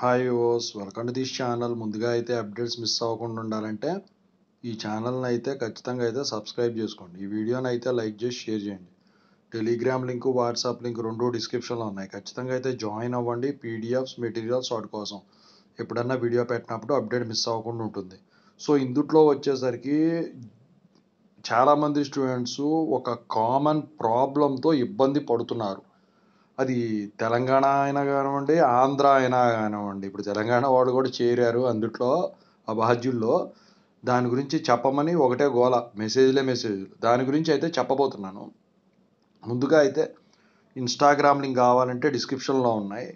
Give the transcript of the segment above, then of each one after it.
hi ఓస్ welcome to this channel ముందుగా అయితే అప్డేట్స్ మిస్ అవ్వకుండా ఉండాలంటే ఈ ఛానల్ని అయితే ఖచ్చితంగా అయితే సబ్స్క్రైబ్ చేసుకోండి ఈ వీడియోని అయితే లైక్ చేసి షేర్ చేయండి టెలిగ్రామ్ లింక్ వాట్సాప్ లింక్ రెండు డిస్క్రిప్షన్లో ఉన్నాయి ఖచ్చితంగా అయితే జాయిన్ అవ్వండి పీడిఎఫ్స్ మెటీరియల్స్ వాటి కోసం ఎప్పుడన్నా వీడియో పెట్టినప్పుడు అప్డేట్ మిస్ అవ్వకుండా ఉంటుంది సో ఇందుట్లో వచ్చేసరికి చాలామంది స్టూడెంట్స్ ఒక కామన్ ప్రాబ్లంతో ఇబ్బంది పడుతున్నారు అది తెలంగాణ అయినా కానివ్వండి ఆంధ్ర అయినా కానివ్వండి ఇప్పుడు తెలంగాణ వాళ్ళు కూడా చేరారు అందుట్లో ఆ బాధ్యుల్లో దాని గురించి చెప్పమని ఒకటే గోల మెసేజ్లే మెసేజ్లు దాని గురించి అయితే చెప్పబోతున్నాను ముందుగా అయితే ఇన్స్టాగ్రామ్ లింక్ కావాలంటే డిస్క్రిప్షన్లో ఉన్నాయి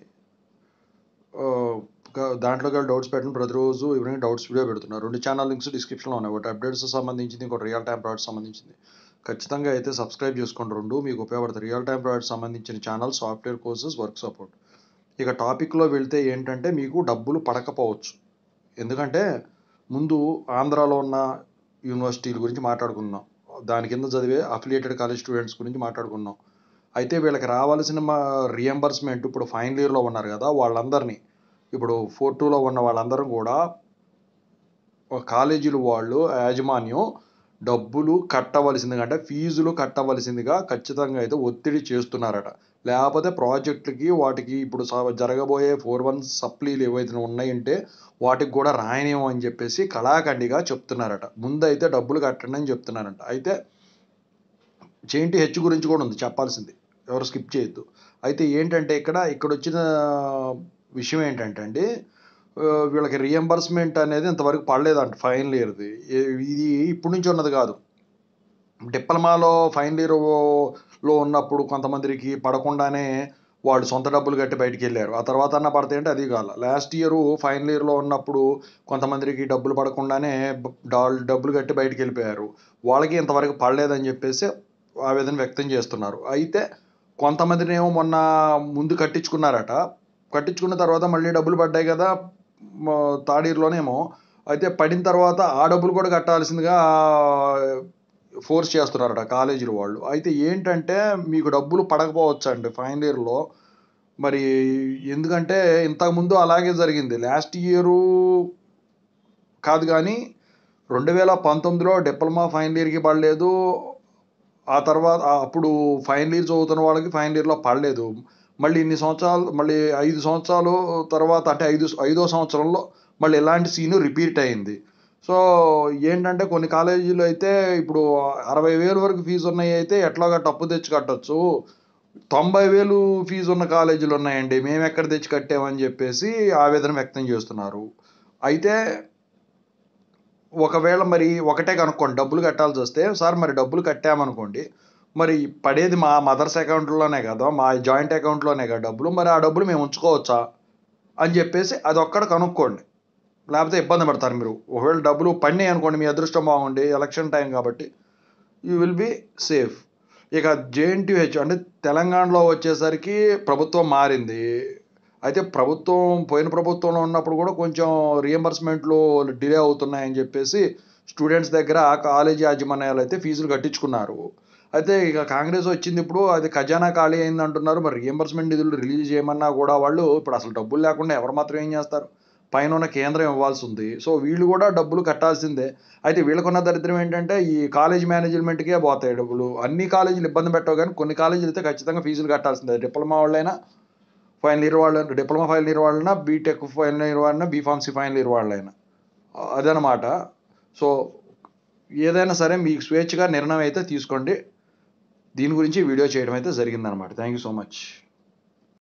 దాంట్లో కూడా డౌట్స్ పెట్టిన ప్రతిరోజు ఈవినింగ్ డౌట్స్ వీడియో పెడుతున్నారు రెండు ఛానల్ లింక్స్ డిస్క్రిప్షన్లో ఉన్నాయి ఒకటి అప్డేట్స్ సంబంధించింది ఇంకోటి రియల్ టైం ప్రోడక్ట్స్ సంబంధించింది ఖచ్చితంగా అయితే సబ్స్క్రైబ్ చేసుకోండి రెండు మీకు ఉపయోగపడతాయి రియల్ టైం ప్రాజెక్ట్ సంబంధించిన channel software courses work support ఇక టాపిక్లో వెళ్తే ఏంటంటే మీకు డబ్బులు పడకపోవచ్చు ఎందుకంటే ముందు ఆంధ్రాలో ఉన్న యూనివర్సిటీల గురించి మాట్లాడుకుందాం దాని కింద చదివే అఫిలియేటెడ్ కాలేజ్ స్టూడెంట్స్ గురించి మాట్లాడుకున్నాం అయితే వీళ్ళకి రావాల్సిన మా రియంబర్స్మెంట్ ఇప్పుడు ఫైనల్ ఇయర్లో ఉన్నారు కదా వాళ్ళందరినీ ఇప్పుడు ఫోర్ టూలో ఉన్న వాళ్ళందరం కూడా కాలేజీలు వాళ్ళు యాజమాన్యం డబ్బులు కట్టవలసిందిగా అంటే ఫీజులు కట్టవలసిందిగా ఖచ్చితంగా అయితే ఒత్తిడి చేస్తున్నారట లేకపోతే ప్రాజెక్టులకి వాటికి ఇప్పుడు జరగబోయే ఫోర్ వన్ సప్లీలు ఏవైతే ఉన్నాయంటే వాటికి కూడా రాయనేమో అని చెప్పేసి కళాఖండిగా చెప్తున్నారట ముందైతే డబ్బులు కట్టండి అని చెప్తున్నారంట అయితే జేఎన్టీ హెచ్ గురించి కూడా ఉంది చెప్పాల్సింది ఎవరు స్కిప్ చేయొద్దు అయితే ఏంటంటే ఇక్కడ ఇక్కడ వచ్చిన విషయం ఏంటంటే అండి వీళ్ళకి రియంబర్స్మెంట్ అనేది ఇంతవరకు పడలేదంట ఫైనల్ ఇయర్ది ఇది ఇప్పటి నుంచి ఉన్నది కాదు డిప్లొమాలో ఫైనల్ ఇయర్ లో ఉన్నప్పుడు కొంతమందికి పడకుండానే వాళ్ళు సొంత డబ్బులు కట్టి బయటికి వెళ్ళారు ఆ తర్వాత అన్న పడతాయంటే అది కాదు లాస్ట్ ఇయర్ ఫైనల్ ఇయర్లో ఉన్నప్పుడు కొంతమందికి డబ్బులు పడకుండానే డాల్ డబ్బులు కట్టి బయటికి వెళ్ళిపోయారు వాళ్ళకి ఇంతవరకు పడలేదని చెప్పేసి ఆవేదన వ్యక్తం చేస్తున్నారు అయితే కొంతమందినేమో మొన్న ముందు కట్టించుకున్నారట కట్టించుకున్న తర్వాత మళ్ళీ డబ్బులు పడ్డాయి కదా తాడేరులోనేమో అయితే పడిన తర్వాత ఆ డబ్బులు కూడా కట్టాల్సిందిగా ఫోర్స్ చేస్తున్నారట కాలేజీల వాళ్ళు అయితే ఏంటంటే మీకు డబ్బులు పడకపోవచ్చండి ఫైనల్ ఇయర్లో మరి ఎందుకంటే ఇంతకుముందు అలాగే జరిగింది లాస్ట్ ఇయరు కాదు కానీ రెండు వేల పంతొమ్మిదిలో డిప్లొమా ఫైనల్ ఇయర్కి పడలేదు ఆ తర్వాత అప్పుడు ఫైనల్ ఇయర్ చదువుతున్న వాళ్ళకి ఫైనల్ ఇయర్లో పడలేదు మళ్ళీ ఇన్ని సంవత్సరాలు మళ్ళీ ఐదు సంవత్సరాలు తర్వాత అంటే ఐదు ఐదో సంవత్సరంలో మళ్ళీ ఇలాంటి సీను రిపీట్ అయింది సో ఏంటంటే కొన్ని కాలేజీలు అయితే ఇప్పుడు అరవై వేలు వరకు ఫీజు ఉన్నాయి అయితే ఎట్లాగా టప్పు తెచ్చి కట్టచ్చు తొంభై వేలు ఫీజు ఉన్న కాలేజీలు ఉన్నాయండి మేము ఎక్కడ తెచ్చి కట్టామని చెప్పేసి ఆవేదన వ్యక్తం చేస్తున్నారు అయితే ఒకవేళ మరి ఒకటే కనుక్కోండి డబ్బులు కట్టాల్సి వస్తే సార్ మరి డబ్బులు కట్టామనుకోండి మరి పడేది మా మదర్స్ అకౌంట్లోనే కదా మా జాయింట్ అకౌంట్లోనే కదా డబ్బులు మరి ఆ డబ్బులు మేము ఉంచుకోవచ్చా అని చెప్పేసి అది ఒక్కడ కనుక్కోండి లేకపోతే ఇబ్బంది పడతారు మీరు ఒకవేళ డబ్బులు పడినాయి అనుకోండి మీ అదృష్టం బాగుండి ఎలక్షన్ టైం కాబట్టి యూ విల్ బీ సేఫ్ ఇక జేఎన్టీహెచ్ అంటే తెలంగాణలో వచ్చేసరికి ప్రభుత్వం మారింది అయితే ప్రభుత్వం పోయిన ప్రభుత్వంలో ఉన్నప్పుడు కూడా కొంచెం రియంబర్స్మెంట్లు డిలే అవుతున్నాయని చెప్పేసి స్టూడెంట్స్ దగ్గర కాలేజీ యాజమాన్యాలు అయితే ఫీజులు కట్టించుకున్నారు అయితే ఇక కాంగ్రెస్ వచ్చింది ఇప్పుడు అది ఖజానా ఖాళీ అయింది అంటున్నారు మరి రియంబర్స్మెంట్ నిధులు రిలీజ్ చేయమన్నా కూడా వాళ్ళు ఇప్పుడు అసలు డబ్బులు లేకుండా ఎవరు మాత్రం ఏం చేస్తారు పైన ఉన్న కేంద్రం ఇవ్వాల్సి ఉంది సో వీళ్ళు కూడా డబ్బులు కట్టాల్సిందే అయితే వీళ్ళకున్న దరిద్రం ఏంటంటే ఈ కాలేజ్ మేనేజ్మెంట్కే పోతాయి డబ్బులు అన్ని కాలేజీలు ఇబ్బంది పెట్టవు కానీ కొన్ని కాలేజీలు అయితే ఖచ్చితంగా ఫీజులు కట్టాల్సిందే డిప్లొమా వాళ్ళైనా ఫైనల్ ఇయర్ వాళ్ళు డిప్లొమా ఫైనల్ ఇయర్ వాళ్ళైనా బీటెక్ ఫైనల్ ఇయర్ వాళ్ళైనా బీఫార్మసీ ఫైనల్ ఇయర్ వాళ్ళైనా అదనమాట సో ఏదైనా సరే మీకు స్వేచ్ఛగా నిర్ణయం అయితే తీసుకోండి దీని గురించి వీడియో చేయడం అయితే జరిగిందనమాట థ్యాంక్ యూ సో మచ్